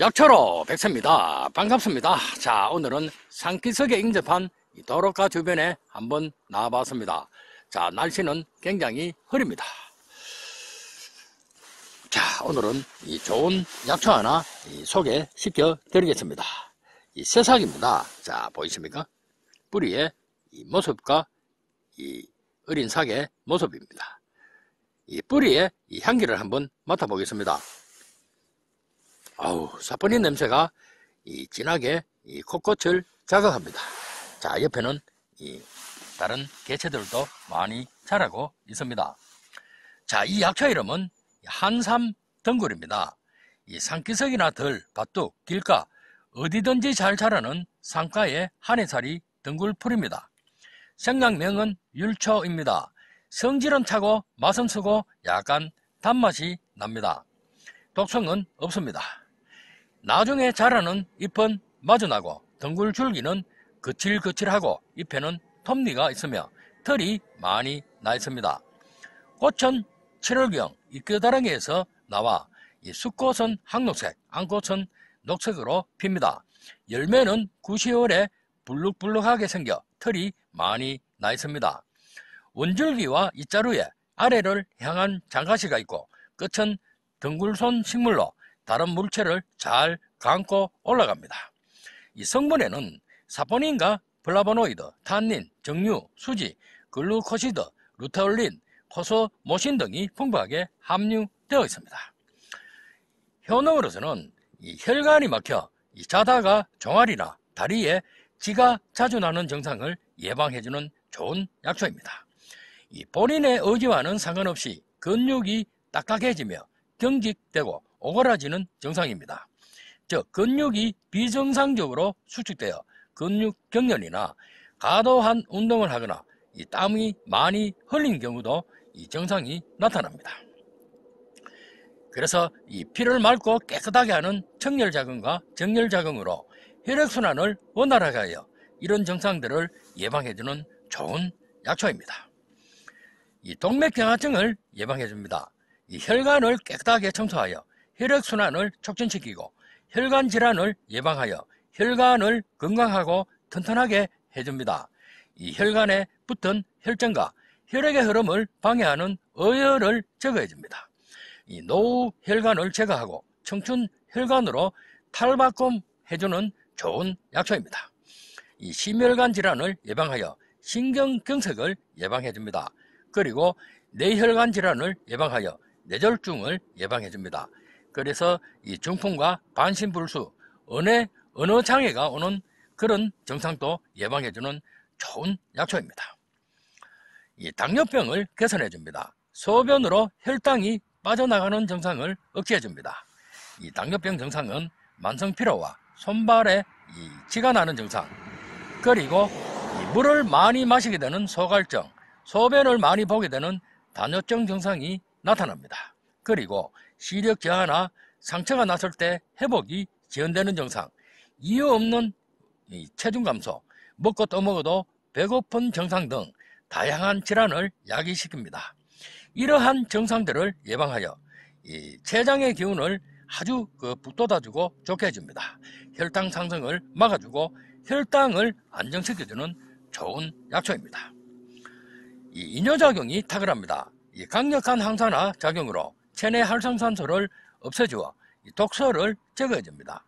약초로 백세입니다. 반갑습니다. 자, 오늘은 산기석에 인접한 도로가 주변에 한번 나와봤습니다. 자, 날씨는 굉장히 흐립니다. 자, 오늘은 이 좋은 약초 하나 소개시켜 드리겠습니다. 이 새싹입니다. 자, 보이십니까? 뿌리의 이 모습과 이 어린 삭의 모습입니다. 이 뿌리의 이 향기를 한번 맡아보겠습니다. 아우 사포닌 냄새가 이 진하게 이 코끝을 자극합니다. 자 옆에는 이 다른 개체들도 많이 자라고 있습니다. 자이 약초 이름은 한삼 덩굴입니다. 이산기석이나 들, 밭둑, 길가 어디든지 잘 자라는 상가의 한해살이 덩굴풀입니다. 생강명은 율초입니다. 성질은 차고 맛은 쓰고 약간 단맛이 납니다. 독성은 없습니다. 나중에 자라는 잎은 마주나고 덩굴 줄기는 거칠거칠하고 잎에는 톱니가 있으며 털이 많이 나 있습니다. 꽃은 7월경 잎끄다랑이에서 나와 수꽃은 황록색 안꽃은 녹색으로 핍니다. 열매는 9시월에 불룩불룩하게 생겨 털이 많이 나 있습니다. 원줄기와 잇자루에 아래를 향한 장가시가 있고 끝은 덩굴손 식물로 다른 물체를 잘 감고 올라갑니다. 이 성분에는 사포닌과 플라보노이드, 탄닌, 정류, 수지, 글루코시드, 루타올린 코소모신 등이 풍부하게 함유되어 있습니다. 효능으로서는 이 혈관이 막혀 이 자다가 종아리나 다리에 지가 자주 나는 증상을 예방해주는 좋은 약초입니다. 이 본인의 의지와는 상관없이 근육이 딱딱해지며 경직되고 오그라지는 증상입니다. 즉 근육이 비정상적으로 수축되어 근육 경련이나 과도한 운동을 하거나 이 땀이 많이 흘린 경우도 이 증상이 나타납니다. 그래서 이 피를 맑고 깨끗하게 하는 청열 작용과 정열 작용으로 혈액 순환을 원활하게 하여 이런 증상들을 예방해주는 좋은 약초입니다. 이 동맥경화증을 예방해줍니다. 이 혈관을 깨끗하게 청소하여 혈액순환을 촉진시키고 혈관 질환을 예방하여 혈관을 건강하고 튼튼하게 해줍니다. 이 혈관에 붙은 혈전과 혈액의 흐름을 방해하는 어혈을 제거해줍니다. 이 노후 혈관을 제거하고 청춘 혈관으로 탈바꿈 해주는 좋은 약초입니다. 이 심혈관 질환을 예방하여 신경경색을 예방해줍니다. 그리고 뇌혈관 질환을 예방하여 뇌졸중을 예방해줍니다. 그래서 이 중풍과 반신불수, 은느은어 장애가 오는 그런 증상도 예방해주는 좋은 약초입니다. 이 당뇨병을 개선해줍니다. 소변으로 혈당이 빠져나가는 증상을 억제해줍니다. 이 당뇨병 증상은 만성 피로와 손발에 이 지가 나는 증상, 그리고 이 물을 많이 마시게 되는 소갈증, 소변을 많이 보게 되는 단뇨증 증상이 나타납니다. 그리고 시력 저하나 상처가 났을 때 회복이 지연되는 증상, 이유 없는 체중 감소, 먹고 또 먹어도 배고픈 증상 등 다양한 질환을 야기시킵니다. 이러한 증상들을 예방하여 이 췌장의 기운을 아주 그 북돋아주고 좋게 해줍니다. 혈당 상승을 막아주고 혈당을 안정시켜주는 좋은 약초입니다. 이 이뇨작용이 탁월합니다. 이 강력한 항산화 작용으로 체내 활성산소를 없애주어 독소를 제거해줍니다.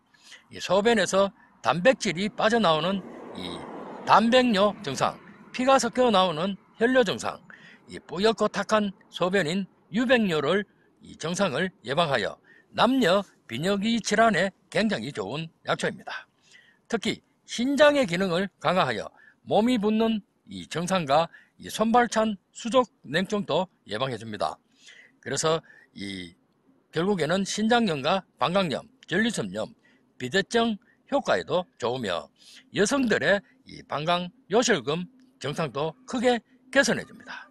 소변에서 단백질이 빠져나오는 이 단백뇨 증상, 피가 섞여 나오는 혈뇨 증상, 이 뿌옇고 탁한 소변인 유백뇨를 이 증상을 예방하여 남녀 비뇨기 질환에 굉장히 좋은 약초입니다. 특히 신장의 기능을 강화하여 몸이 붓는 이 증상과 이 손발찬 수족 냉증도 예방해 줍니다. 그래서 이 결국에는 신장염과 방광염, 전립선염, 비대증 효과에도 좋으며 여성들의 이 방광 요실금 증상도 크게 개선해 줍니다.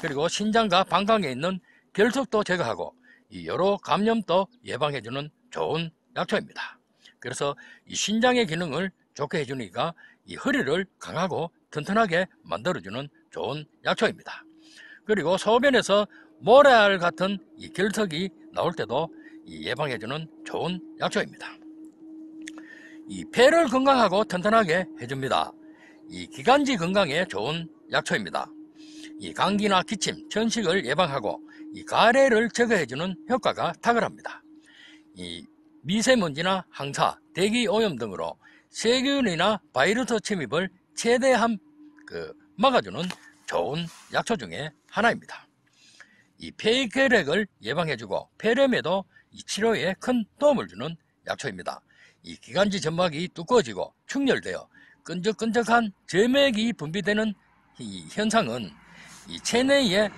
그리고 신장과 방광에 있는 결석도 제거하고 이 여러 감염도 예방해 주는 좋은 약초입니다. 그래서 이 신장의 기능을 좋게 해 주니까 이 허리를 강하고 튼튼하게 만들어 주는 좋은 약초입니다. 그리고 소변에서 모래알 같은 이 결석이 나올 때도 예방해주는 좋은 약초입니다. 이 폐를 건강하고 튼튼하게 해줍니다. 이 기관지 건강에 좋은 약초입니다. 이 감기나 기침, 천식을 예방하고 이 가래를 제거해주는 효과가 탁월합니다. 이 미세먼지나 항사, 대기 오염 등으로 세균이나 바이러스 침입을 최대한 그 막아주는 좋은 약초 중에 하나입니다. 이 폐결핵을 예방해주고 폐렴에도 이 치료에 큰 도움을 주는 약초입니다. 이 기관지 점막이 두꺼워지고 충렬되어 끈적끈적한 점액이 분비되는 이 현상은 이체내에이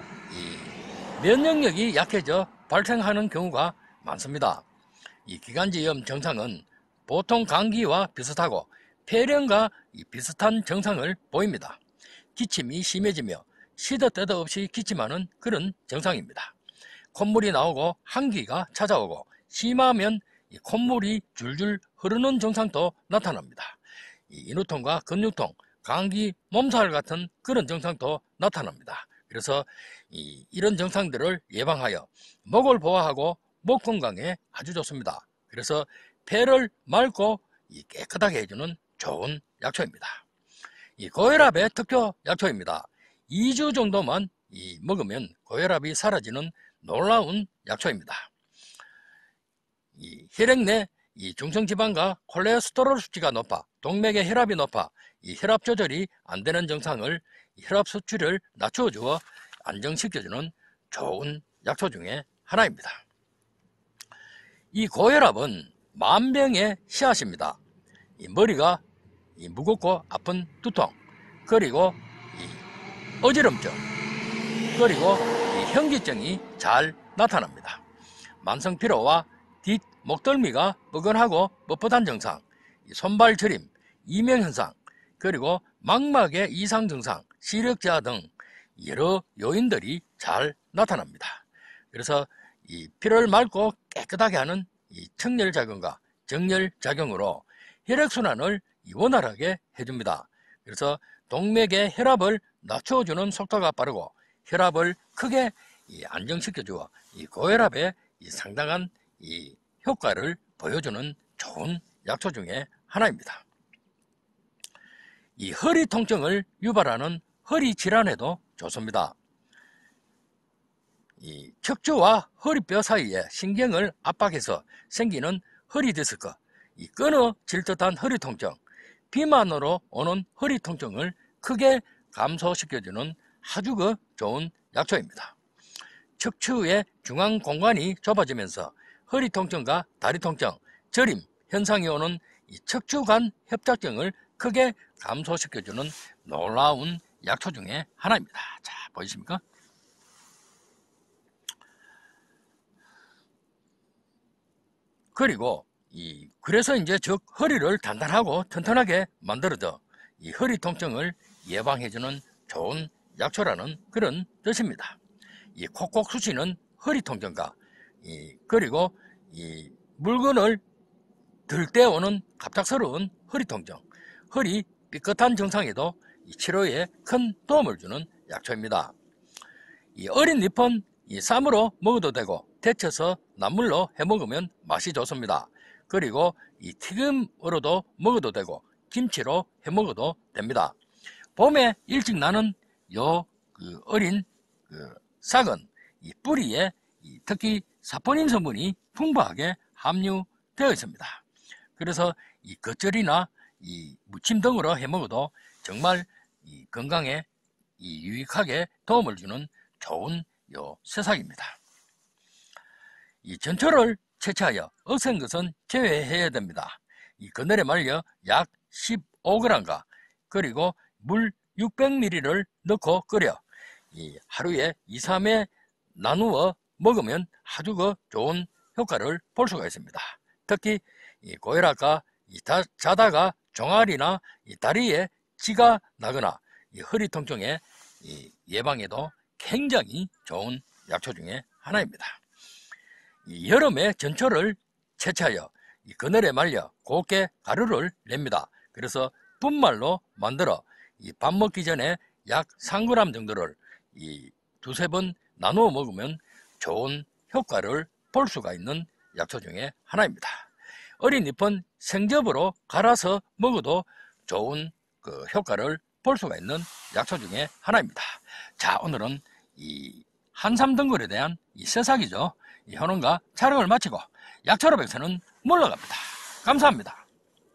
면역력이 약해져 발생하는 경우가 많습니다. 이 기관지염 증상은 보통 감기와 비슷하고 폐렴과 비슷한 증상을 보입니다. 기침이 심해지며 시도 때도 없이 기침하는 그런 증상입니다. 콧물이 나오고 한기가 찾아오고 심하면 콧물이 줄줄 흐르는 증상도 나타납니다. 인후통과 근육통, 감기, 몸살 같은 그런 증상도 나타납니다. 그래서 이, 이런 증상들을 예방하여 목을 보호하고 목 건강에 아주 좋습니다. 그래서 폐를 맑고 깨끗하게 해주는 좋은 약초입니다. 이 고혈압의 특효 약초입니다. 2주 정도만 먹으면 고혈압이 사라지는 놀라운 약초입니다. 이 혈액 내이 중성지방과 콜레스테롤 수치가 높아 동맥의 혈압이 높아 이 혈압 조절이 안 되는 증상을 혈압 수치를 낮춰 주어 안정시켜주는 좋은 약초 중에 하나입니다. 이 고혈압은 만병의 씨앗입니다. 이 머리가 이 무겁고 아픈 두통 그리고 어지럼증, 그리고 현기증이 잘 나타납니다. 만성 피로와 뒷 목덜미가 뻐근하고 뻣뻣한 증상, 손발 저림, 이명 현상, 그리고 망막의 이상 증상, 시력 저하 등 여러 요인들이 잘 나타납니다. 그래서 이 피를 맑고 깨끗하게 하는 이 청열 작용과 정열 작용으로 혈액 순환을 원활하게 해줍니다. 그래서 동맥의 혈압을 낮춰주는 속도가 빠르고 혈압을 크게 안정시켜주어 고혈압에 상당한 효과를 보여주는 좋은 약초 중의 하나입니다. 이 허리 통증을 유발하는 허리 질환에도 좋습니다. 이 척추와 허리뼈 사이에 신경을 압박해서 생기는 허리 디스크, 이 끊어질 듯한 허리 통증, 비만으로 오는 허리 통증을 크게 감소시켜주는 아주 그 좋은 약초입니다. 척추 의 중앙 공간이 좁아지면서 허리 통증과 다리 통증, 저림 현상이 오는 이 척추관 협착증을 크게 감소시켜주는 놀라운 약초 중의 하나입니다. 자, 보이십니까? 그리고 이 그래서 이제 즉 허리를 단단하고 튼튼하게 만들어서 이 허리 통증을 예방해주는 좋은 약초라는 그런 뜻입니다. 이 콕콕 수치는 허리 통증과 이 그리고 이 물건을 들 때오는 갑작스러운 허리 통증, 허리 삐끗한 증상에도 치료에 큰 도움을 주는 약초입니다. 이 어린 잎은 이 쌈으로 먹어도 되고 데쳐서 나물로 해 먹으면 맛이 좋습니다. 그리고 이 튀김으로도 먹어도 되고 김치로 해 먹어도 됩니다. 봄에 일찍 나는 요그 어린 그 싹은 이 뿌리에 이 특히 사포닌 성분이 풍부하게 함유되어 있습니다. 그래서 이 겉절이나 이 무침 등으로 해 먹어도 정말 이 건강에 이 유익하게 도움을 주는 좋은 요 새싹입니다. 이 전초를 채취하여 억센 것은 제외해야 됩니다. 이 그늘에 말려 약 15g과 그리고 물 600ml를 넣고 끓여 이 하루에 2, 3회 나누어 먹으면 아주 그 좋은 효과를 볼 수가 있습니다. 특히 이 고혈압과 이 다, 자다가 종아리나 이 다리에 쥐가 나거나 이 허리 통증에이 예방에도 굉장히 좋은 약초 중에 하나입니다. 이 여름에 전초를 채취하여 이 그늘에 말려 곱게 가루를 냅니다. 그래서 분말로 만들어 이밥 먹기 전에 약 3g 정도를 이 두 세 번 나누어 먹으면 좋은 효과를 볼 수가 있는 약초 중에 하나입니다. 어린 잎은 생접으로 갈아서 먹어도 좋은 그 효과를 볼 수가 있는 약초 중에 하나입니다. 자, 오늘은 이 한삼 등굴에 대한 이새싹이죠이 현원과 촬영을 마치고 약초로 백서는 물러갑니다. 감사합니다.